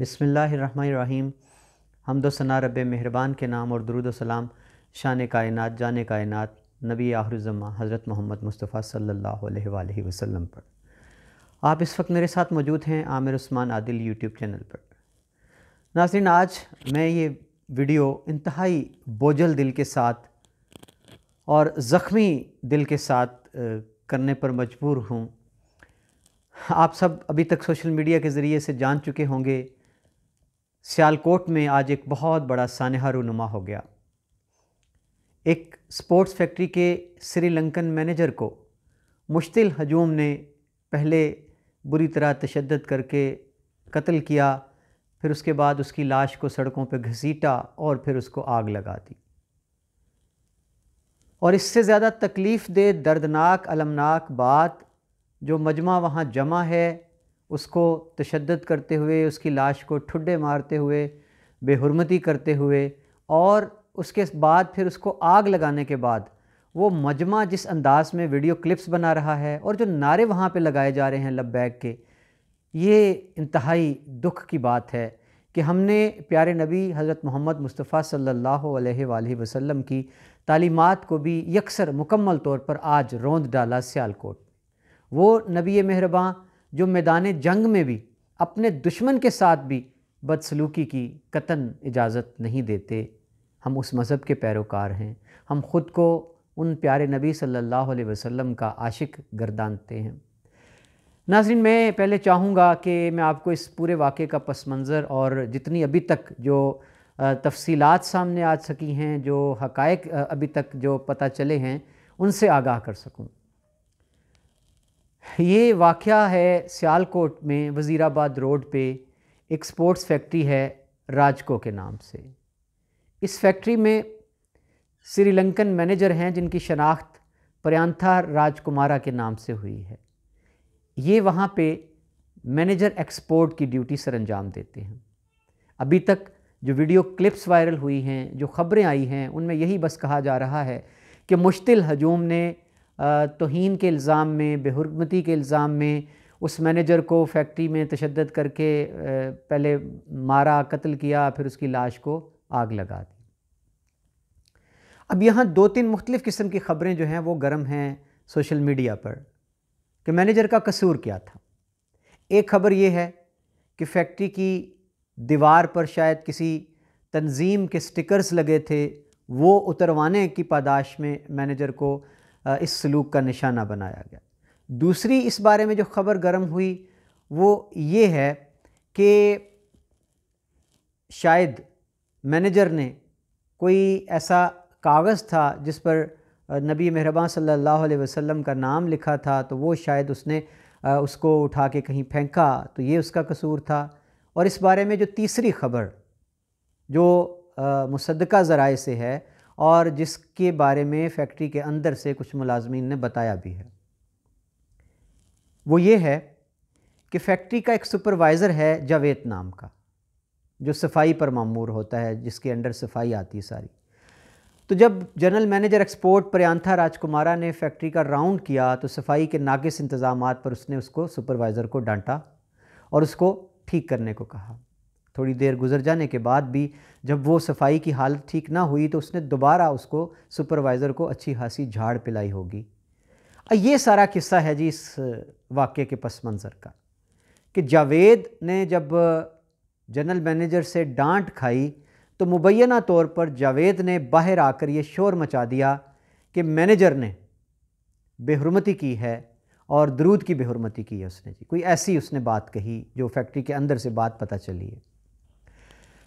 बिसमीम हमदोसना रब मेहरबान के नाम और दरुद सलाम शान कायनत जान कायनत नबी आखरजमा हज़रत मोहम्मद मुस्तफ़ा सल्लल्लाहु अलैहि वसल्लम पर आप इस वक्त मेरे साथ मौजूद हैं आमिर उस्मान आदिल यूट्यूब चैनल पर नासन आज मैं ये वीडियो इंतहाई बोझल दिल के साथ और ज़ख्मी दिल के साथ करने पर मजबूर हूँ आप सब अभी तक सोशल मीडिया के ज़रिए से जान चुके होंगे सियालकोट में आज एक बहुत बड़ा सानहा रूनुमा हो गया एक स्पोर्ट्स फैक्ट्री के श्रीलंकन मैनेजर को मुश्तिल हजूम ने पहले बुरी तरह तशद करके कत्ल किया फिर उसके बाद उसकी लाश को सड़कों पर घसीटा और फिर उसको आग लगा दी और इससे ज़्यादा तकलीफ़ दे दर्दनाक अलमनाक बात जो मजमा वहाँ जमा है उसको तशद करते हुए उसकी लाश को ठुड्डे मारते हुए बेहरमती करते हुए और उसके बाद फिर उसको आग लगाने के बाद वो मजमा जिस अंदाज में वीडियो क्लिप्स बना रहा है और जो नारे वहाँ पे लगाए जा रहे हैं लब्बैक के ये इंतहाई दुख की बात है कि हमने प्यारे नबी हज़रत मोहम्मद मुस्तफ़ा सल्लल्लाहु अलैहि वसल्लम की तालीमात को भी यकसर मुकम्मल तौर पर आज रोंद डाला सियालकोट वो नबी मेहरबान जो मैदान जंग में भी अपने दुश्मन के साथ भी बदसलूकी की कतन इजाज़त नहीं देते हम उस मज़हब के पैरोकार हैं हम ख़ुद को उन प्यारे नबी सल्लल्लाहु अलैहि वसल्लम का आशिक गर्दानते हैं नाजरीन मैं पहले चाहूँगा कि मैं आपको इस पूरे वाक़े का पस मंज़र और जितनी अभी तक जो तफसीलात सामने आ सकी हैं जो हकायक अभी तक जो पता चले हैं उनसे आगाह कर सकूँ ये वाक़ है सियालकोट में वज़ीराबाद रोड पे एक स्पोर्ट्स फैक्ट्री है राजको के नाम से इस फैक्ट्री में श्रीलंकन मैनेजर हैं जिनकी शनाख्त प्रयांथा राजकुमारा के नाम से हुई है ये वहाँ पे मैनेजर एक्सपोर्ट की ड्यूटी सर अंजाम देते हैं अभी तक जो वीडियो क्लिप्स वायरल हुई हैं जो ख़बरें आई हैं उनमें यही बस कहा जा रहा है कि मुश्तिल हजूम ने तोहन के इल्ज़ाम में बेहरमती के इल्ज़ाम में उस मैनेजर को फैक्ट्री में तशद करके पहले मारा कत्ल किया फिर उसकी लाश को आग लगा दी अब यहाँ दो तीन मुख्तलिफ़ किस्म की ख़बरें जो हैं वो गर्म हैं सोशल मीडिया पर कि मैनेजर का कसूर क्या था एक खबर ये है कि फैक्ट्री की दीवार पर शायद किसी तंजीम के स्टिकर्स लगे थे वो उतरवाने की पादाश में मैनेजर को इस सलूक का निशाना बनाया गया दूसरी इस बारे में जो ख़बर गर्म हुई वो ये है कि शायद मैनेजर ने कोई ऐसा कागज़ था जिस पर नबी मेहरबान सल्लल्लाहु अलैहि वसल्लम का नाम लिखा था तो वो शायद उसने उसको उठा के कहीं फेंका तो ये उसका कसूर था और इस बारे में जो तीसरी खबर जो मुसदका ज़राए से है और जिसके बारे में फैक्ट्री के अंदर से कुछ मुलाजमीन ने बताया भी है वो ये है कि फैक्ट्री का एक सुपरवाइज़र है जावेद नाम का जो सफाई पर मामूर होता है जिसके अंडर सफाई आती है सारी तो जब general manager export Priyantha Rajakumara ने फैक्ट्री का राउंड किया तो सफाई के नाकिस इंतज़ाम पर उसने उसको सुपरवाइज़र को डांटा और उसको ठीक करने को कहा थोड़ी देर गुजर जाने के बाद भी जब वो सफाई की हालत ठीक ना हुई तो उसने दोबारा उसको सुपरवाइज़र को अच्छी खासी झाड़ पिलाई होगी ये सारा किस्सा है जी इस वाक्य के पस मंज़र का कि जावेद ने जब जनरल मैनेजर से डांट खाई तो मुबैना तौर पर जावेद ने बाहर आकर ये शोर मचा दिया कि मैनेजर ने बेहरमती की है और दरूद की बेहरमती की है उसने जी कोई ऐसी उसने बात कही जो फैक्ट्री के अंदर से बात पता चली है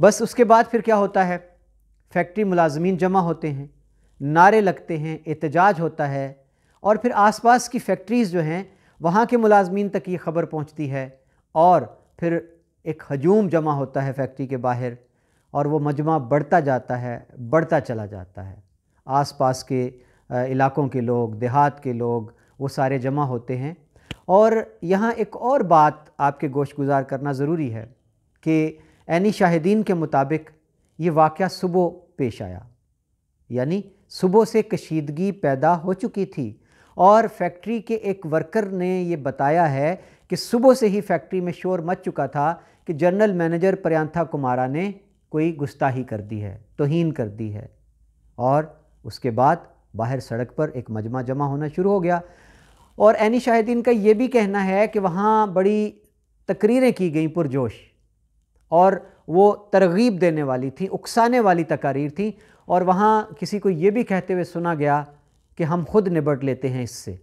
बस उसके बाद फिर क्या होता है फैक्ट्री मुलाजमीन जमा होते हैं नारे लगते हैं एहतजाज होता है और फिर आसपास की फैक्ट्रीज़ जो हैं वहाँ के मुलाजमीन तक ये ख़बर पहुँचती है और फिर एक हजूम जमा होता है फैक्ट्री के बाहर और वो मजमा बढ़ता जाता है बढ़ता चला जाता है आसपास के इलाकों के लोग देहात के लोग वो सारे जमा होते हैं और यहाँ एक और बात आपके गोश गुजार करना ज़रूरी है कि एनी शाहिदीन के मुताबिक ये वाक़ सुबह पेश आया यानी सुबह से कशीदगी पैदा हो चुकी थी और फैक्ट्री के एक वर्कर ने ये बताया है कि सुबह से ही फैक्ट्री में शोर मच चुका था कि जनरल मैनेजर प्रयांथा कुमारा ने कोई गुस्ताही कर दी है तोहन कर दी है और उसके बाद बाहर सड़क पर एक मजमा जमा होना शुरू हो गया और एनी शाहिदीन का ये भी कहना है कि वहाँ बड़ी तकरीरें की गई पुरजोश और वो तरगीब देने वाली थी उकसाने वाली तकारीर थी और वहाँ किसी को ये भी कहते हुए सुना गया कि हम खुद निबट लेते हैं इससे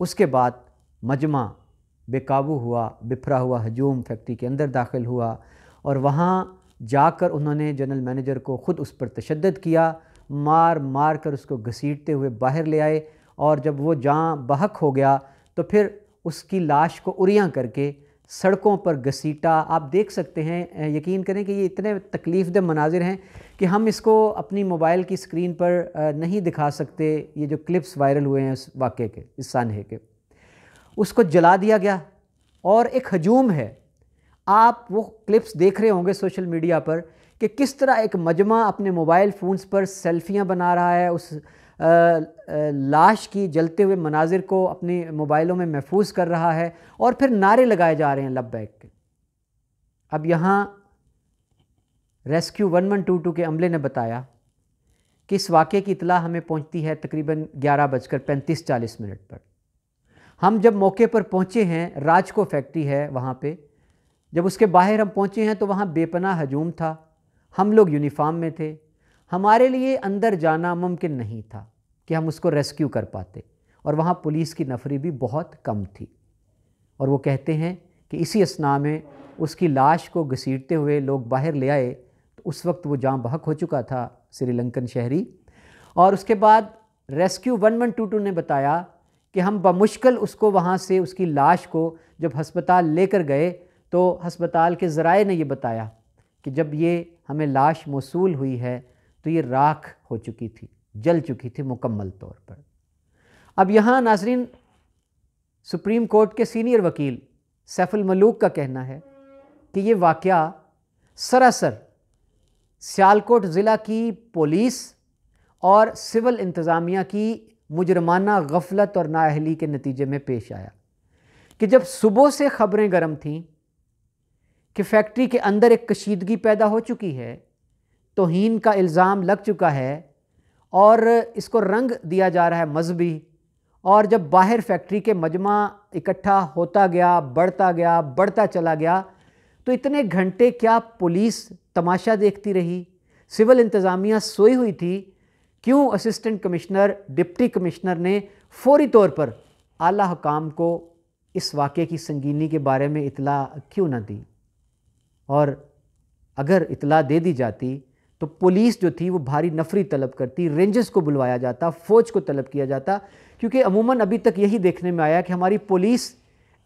उसके बाद मजमा बेकाबू हुआ बिफरा हुआ हजूम फैक्ट्री के अंदर दाखिल हुआ और वहाँ जाकर उन्होंने जनरल मैनेजर को ख़ुद उस पर तशद किया मार मार कर उसको घसीटते हुए बाहर ले आए और जब वो जहाँ बहक हो गया तो फिर उसकी लाश को उरियाँ करके सड़कों पर घसीटा आप देख सकते हैं यकीन करें कि ये इतने तकलीफ़ दह मनाजिर हैं कि हम इसको अपनी मोबाइल की स्क्रीन पर नहीं दिखा सकते ये जो क्लिप्स वायरल हुए हैं इस वाक़े के इस सानहे के उसको जला दिया गया और एक हजूम है आप वो क्लिप्स देख रहे होंगे सोशल मीडिया पर कि किस तरह एक मजमा अपने मोबाइल फ़ोन्स पर सेल्फियाँ बना रहा है उस लाश की जलते हुए मनाजिर को अपने मोबाइलों में महफूज कर रहा है और फिर नारे लगाए जा रहे हैं लब बैग के अब यहाँ rescue one one two two के अमले ने बताया कि इस वाक़े की इतला हमें पहुँचती है तकरीबन ग्यारह बजकर पैंतीस चालीस मिनट पर हम जब मौके पर पहुँचे हैं राजको फैक्ट्री है वहाँ पर जब उसके बाहर हम पहुँचे हैं तो वहाँ बेपना हजूम था हम लोग यूनिफाम में थे हमारे लिए अंदर जाना मुमकिन नहीं था कि हम उसको रेस्क्यू कर पाते और वहाँ पुलिस की नफरी भी बहुत कम थी और वो कहते हैं कि इसी असना में उसकी लाश को घसीटते हुए लोग बाहर ले आए तो उस वक्त वो जाम बहक हो चुका था श्रीलंकन शहरी और उसके बाद rescue one one two two ने बताया कि हम बमुश्किल उसको वहाँ से उसकी लाश को जब हस्पताल लेकर गए तो हस्पताल के ज़राए ने ये बताया कि जब ये हमें लाश मौसू हुई है तो ये राख हो चुकी थी जल चुकी थी मुकम्मल तौर पर अब यहाँ नाजरीन सुप्रीम कोर्ट के सीनियर वकील सैफुल मलूक का कहना है कि ये वाक़ सरासर सियालकोट ज़िला की पुलिस और सिविल इंतज़ामिया की मुजरमाना गफलत और नााहली के नतीजे में पेश आया कि जब सुबह से ख़बरें गर्म थीं कि फैक्ट्री के अंदर एक कशीदगी पैदा हो चुकी है तोहन का इल्ज़ाम लग चुका है और इसको रंग दिया जा रहा है मजहबी और जब बाहर फैक्ट्री के मजमा इकट्ठा होता गया बढ़ता गया बढ़ता चला गया तो इतने घंटे क्या पुलिस तमाशा देखती रही सिविल इंतज़ामिया सोई हुई थी क्यों असिस्टेंट कमिश्नर डिप्टी कमिश्नर ने फौरी तौर पर आला हकाम को इस वाक़े की संगीनी के बारे में इतला क्यों ना दी और अगर इतला दे दी जाती तो पुलिस जो थी वो भारी नफरी तलब करती रेंजर्स को बुलवाया जाता फ़ौज को तलब किया जाता क्योंकि अमूमन अभी तक यही देखने में आया कि हमारी पुलिस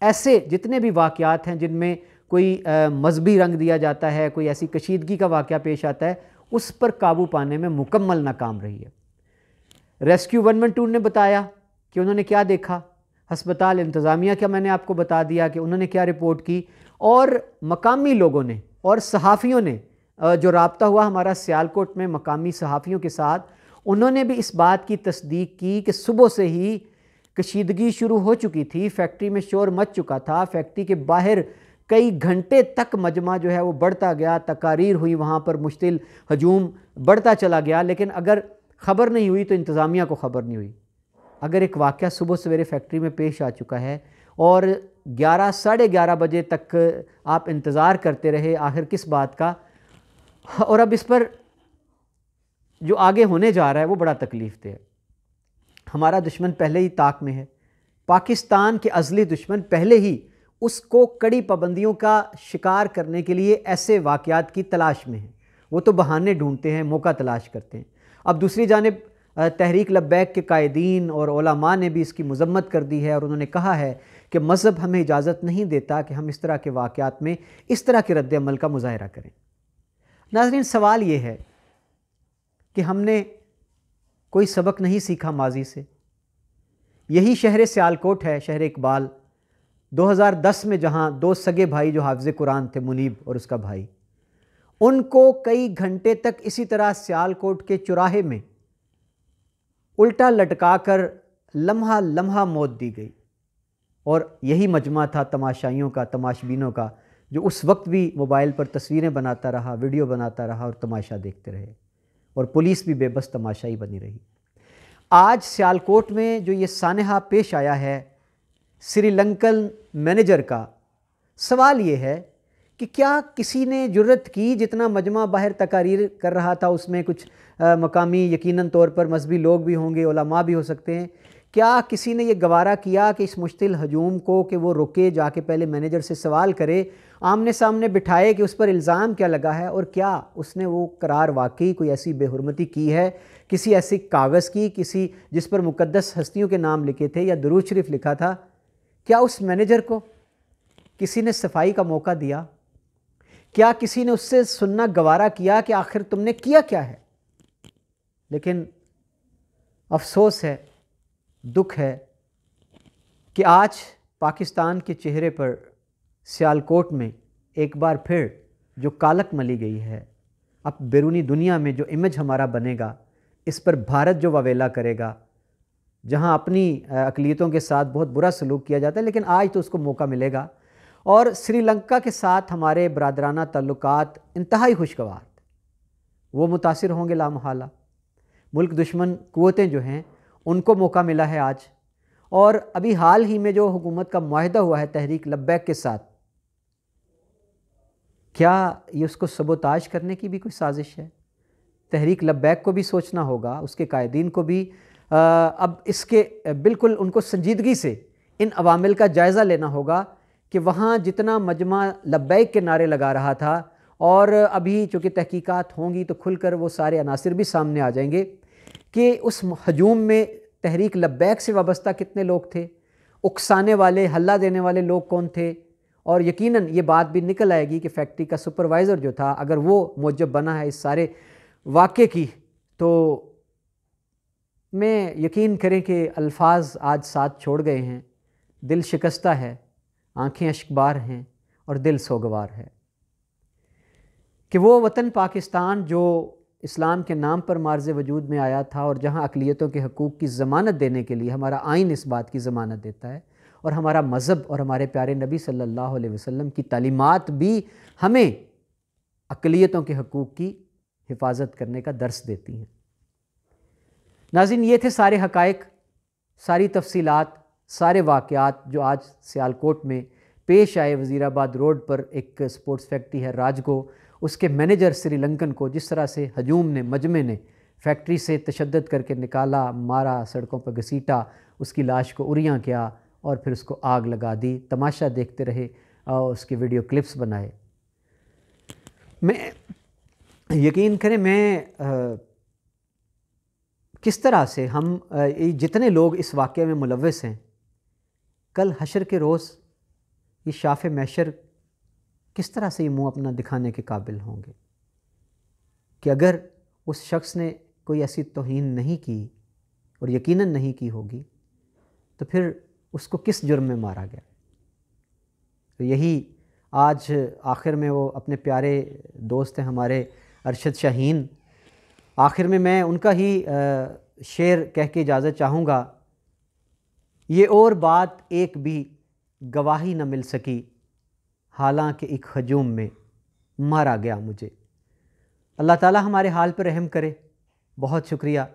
ऐसे जितने भी वाक़ात हैं जिनमें कोई मजहबी रंग दिया जाता है कोई ऐसी कशीदगी का वाक़ पेश आता है उस पर काबू पाने में मुकम्मल नाकाम रही है रेस्क्यू वन वन टू ने बताया कि उन्होंने क्या देखा हस्पताल इंतज़ामिया क्या मैंने आपको बता दिया कि उन्होंने क्या रिपोर्ट की और मकामी लोगों ने और सहाफ़ियों ने जो रबता हुआ हमारा सियालकोट में मकामी सहाफ़ियों के साथ उन्होंने भी इस बात की तस्दीक की कि सुबह से ही कशीदगी शुरू हो चुकी थी फैक्ट्री में शोर मच चुका था फैक्ट्री के बाहर कई घंटे तक मजमा जो है वो बढ़ता गया तकारीर हुई वहाँ पर मुश्तिल हजूम बढ़ता चला गया लेकिन अगर ख़बर नहीं हुई तो इंतज़ामिया को ख़बर नहीं हुई अगर एक वाक़ सुबह सवेरे फैक्ट्री में पेश आ चुका है और ग्यारह साढ़े ग्यारह बजे तक आप इंतज़ार करते रहे आखिर किस बात का और अब इस पर जो आगे होने जा रहा है वो बड़ा तकलीफ दे हमारा दुश्मन पहले ही ताक में है पाकिस्तान के अजली दुश्मन पहले ही उसको कड़ी पाबंदियों का शिकार करने के लिए ऐसे वाक़ात की तलाश में है वो तो बहाने ढूंढते हैं मौका तलाश करते हैं अब दूसरी जानब तहरीक लब्बैक के कायदीन और ओलामा ने भी इसकी मजम्मत कर दी है और उन्होंने कहा है कि मज़हब हमें इजाज़त नहीं देता कि हम इस तरह के वाक़ में इस तरह के रद्दमल का मुजाहरा करें नाजरीन सवाल ये है कि हमने कोई सबक नहीं सीखा माजी से यही शहर सयालकोट है शहर इकबाल 2010 में जहाँ दो सगे भाई जो हाफज कुरान थे मुनीब और उसका भाई उनको कई घंटे तक इसी तरह सयालकोट के चुराहे में उल्टा लटका कर लम्हा लम्हा मौत दी गई और यही मजमा था तमाशाइयों का तमाशबीनों का जो उस वक्त भी मोबाइल पर तस्वीरें बनाता रहा वीडियो बनाता रहा और तमाशा देखते रहे और पुलिस भी बेबस तमाशा ही बनी रही आज सियालकोट में जो ये सानहा पेश आया है श्रीलंकन मैनेजर का सवाल ये है कि क्या किसी ने जरूरत की जितना मजमा बाहर तकारीर कर रहा था उसमें कुछ आ, मकामी यकीनन तौर पर मजहबी लोग भी होंगे ओलामा भी हो सकते हैं क्या किसी ने ये गवारा किया कि इस मुश्तिल हजूम को कि वो रुके जाके पहले मैनेजर से सवाल करे आमने सामने बिठाए कि उस पर इल्ज़ाम क्या लगा है और क्या उसने वो करार वाकई कोई ऐसी बेहरमती की है किसी ऐसे कागज़ की किसी जिस पर मुक़दस हस्तियों के नाम लिखे थे या दरूज शरीफ लिखा था क्या उस मैनेजर को किसी ने सफाई का मौका दिया क्या किसी ने उससे सुनना गवारा किया कि आखिर तुमने किया क्या है लेकिन अफसोस है दुख है कि आज पाकिस्तान के चेहरे पर सियालकोट में एक बार फिर जो कालक मली गई है अब बैरूनी दुनिया में जो इमेज हमारा बनेगा इस पर भारत जो ववेला करेगा जहां अपनी अकलीतों के साथ बहुत बुरा सलूक किया जाता है लेकिन आज तो उसको मौका मिलेगा और श्रीलंका के साथ हमारे बरदराना तल्लुक इंतहाई खुशगवार वो मुतासर होंगे लामहाला मुल्क दुश्मन क़वतें जो हैं उनको मौका मिला है आज और अभी हाल ही में जो हुकूमत का माहदा हुआ है तहरीक लब्बैक के साथ क्या ये उसको सबोताज करने की भी कोई साजिश है तहरीक लब्बैक को भी सोचना होगा उसके कायदीन को भी आ, अब इसके बिल्कुल उनको संजीदगी से इन अवामिल का जायज़ा लेना होगा कि वहाँ जितना मजमा लब्बैक के नारे लगा रहा था और अभी चूँकि तहकीकात होंगी तो खुलकर वो सारे अनासर भी सामने आ जाएंगे कि उस हजूम में तहरीक लब्बैक से वाबस्ता कितने लोग थे उकसाने वाले हल्ला देने वाले लोग कौन थे और यकीनन ये बात भी निकल आएगी कि फैक्ट्री का सुपरवाइज़र जो था अगर वो मौजब बना है इस सारे वाक़े की तो मैं यकीन करें कि अल्फाज आज साथ छोड़ गए हैं दिल शिकस्ता है आंखें अशकबार हैं और दिल सोगवार है कि वो वतन पाकिस्तान जो इस्लाम के नाम पर मार्ज वजूद में आया था और जहाँ अकलीतों के हकूक़ की ज़मानत देने के लिए हमारा आइन इस बात की ज़मानत देता है और हमारा मज़हब और हमारे प्यारे नबी सल्लल्लाहु अलैहि वसल्लम की तलीमत भी हमें अकलीतों के हकूक़ की हिफाजत करने का दर्स देती हैं नाजिन ये थे सारे हकायक सारी तफसीलात सारे वाक़ात जो आज सियालकोट में पेश आए वज़ीराबाद रोड पर एक स्पोर्ट्स फैक्ट्री है राजगो उसके मैनेजर श्रीलंकन को जिस तरह से हजूम ने मजमे ने फैक्ट्री से तशद करके निकाला मारा सड़कों पर घसीटा उसकी लाश को उरियाँ किया और फिर उसको आग लगा दी तमाशा देखते रहे और उसके वीडियो क्लिप्स बनाए मैं यकीन करें मैं आ, किस तरह से हम आ, जितने लोग इस वाक़े में मुलविस हैं कल हशर के रोज़ ये शाफ मैशर किस तरह से ये मुंह अपना दिखाने के काबिल होंगे कि अगर उस शख्स ने कोई ऐसी तोहन नहीं की और यकीनन नहीं की होगी तो फिर उसको किस जुर्म में मारा गया तो यही आज आखिर में वो अपने प्यारे दोस्त हैं हमारे अरशद शाहीन आखिर में मैं उनका ही शेर कह के इजाज़त चाहूँगा ये और बात एक भी गवाही न मिल सकी हालांकि एक हजूम में मारा गया मुझे अल्लाह ताला हमारे हाल पर रहम करे बहुत शुक्रिया